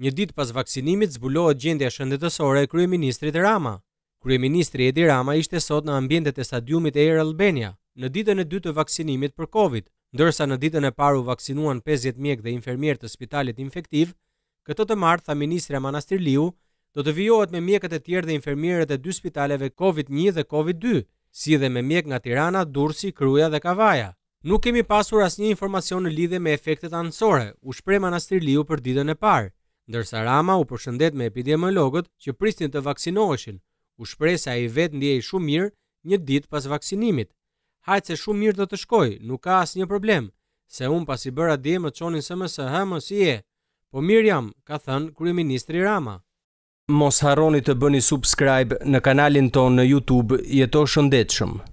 Një ditë pas vaksinimit zbulohet gjendja shëndetësore e kryeministrit Rama. Kryeministri Edi Rama ishte sot në ambientet e stadiumit e Era Albania në ditën e dytë të vaksinimit për Covid, ndërsa në ditën e parë u vaksinuan 50 mjek dhe infermier të spitalit infektiv. Këtë të martë tha ministri Manastir Liu, do të vijohet me mjekët e tjerë dhe infermierët e dy spitaleve Covid-1 dhe Covid-2, si dhe me mjek nga Tirana, Durrësi, Kruja dhe Kavaja. Nuk kemi pasur asnjë informacion në lidhje me efektet anësore, u shpreh Manastirliu për ditën e parë ndërsa Rama u përshëndet me epidemiologët që prisnin të vaksinoheshin. U shpreh se ai vet ndjehej shumë mirë një ditë pas vaksinimit. Hajtë se shumë mirë do të shkoj, nuk ka asnjë problem. Se un pasi bëra dhe më çonin SMS ha mos i e. Po mirë jam, ka thënë kryeministri Rama. Mos harroni të bëni subscribe në kanalin tonë në YouTube, jeto shëndetshëm.